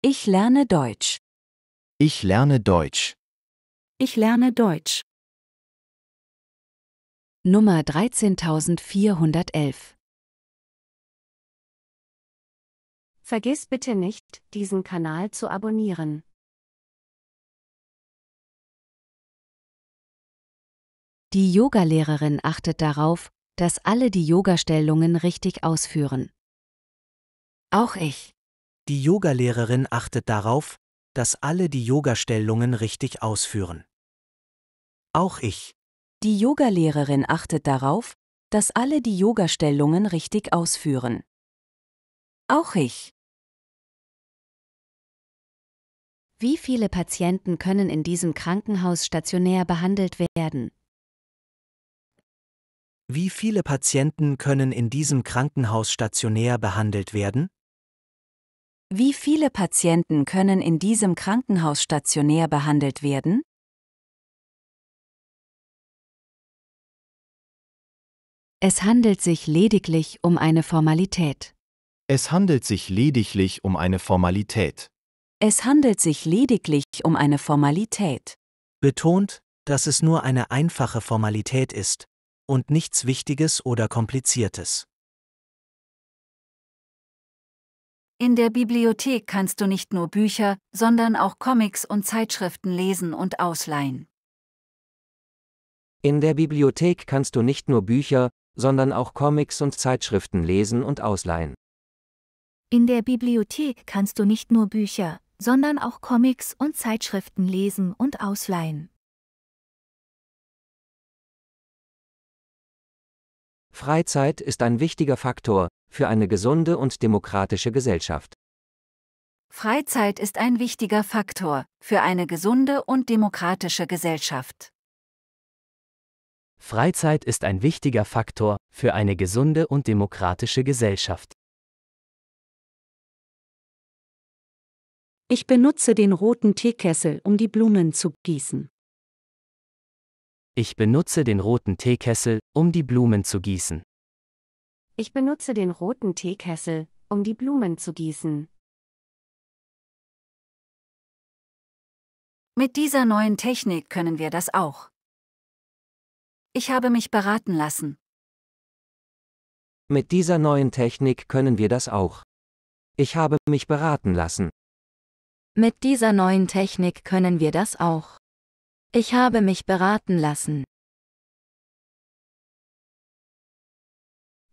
Ich lerne Deutsch. Ich lerne Deutsch. Ich lerne Deutsch. Nummer 13411 Vergiss bitte nicht, diesen Kanal zu abonnieren. Die Yogalehrerin achtet darauf, dass alle die Yogastellungen richtig ausführen. Auch ich. Die Yogalehrerin achtet darauf, dass alle die Yogastellungen richtig ausführen. Auch ich. Die Yogalehrerin achtet darauf, dass alle die Yogastellungen richtig ausführen. Auch ich. Wie viele Patienten können in diesem Krankenhaus stationär behandelt werden? Wie viele Patienten können in diesem Krankenhaus stationär behandelt werden? Wie viele Patienten können in diesem Krankenhaus stationär behandelt werden? Es handelt sich lediglich um eine Formalität. Es handelt sich lediglich um eine Formalität. Es handelt sich lediglich um eine Formalität. Betont, dass es nur eine einfache Formalität ist und nichts Wichtiges oder Kompliziertes. In der Bibliothek kannst du nicht nur Bücher, sondern auch Comics und Zeitschriften lesen und ausleihen. In der Bibliothek kannst du nicht nur Bücher, sondern auch Comics und Zeitschriften lesen und ausleihen. In der Bibliothek kannst du nicht nur Bücher, sondern auch Comics und Zeitschriften lesen und ausleihen. Freizeit ist ein wichtiger Faktor, für eine gesunde und demokratische Gesellschaft. Freizeit ist ein wichtiger Faktor für eine gesunde und demokratische Gesellschaft. Freizeit ist ein wichtiger Faktor für eine gesunde und demokratische Gesellschaft. Ich benutze den roten Teekessel, um die Blumen zu gießen. Ich benutze den roten Teekessel, um die Blumen zu gießen. Ich benutze den roten Teekessel, um die Blumen zu gießen. Mit dieser neuen Technik können wir das auch. Ich habe mich beraten lassen. Mit dieser neuen Technik können wir das auch. Ich habe mich beraten lassen. Mit dieser neuen Technik können wir das auch. Ich habe mich beraten lassen.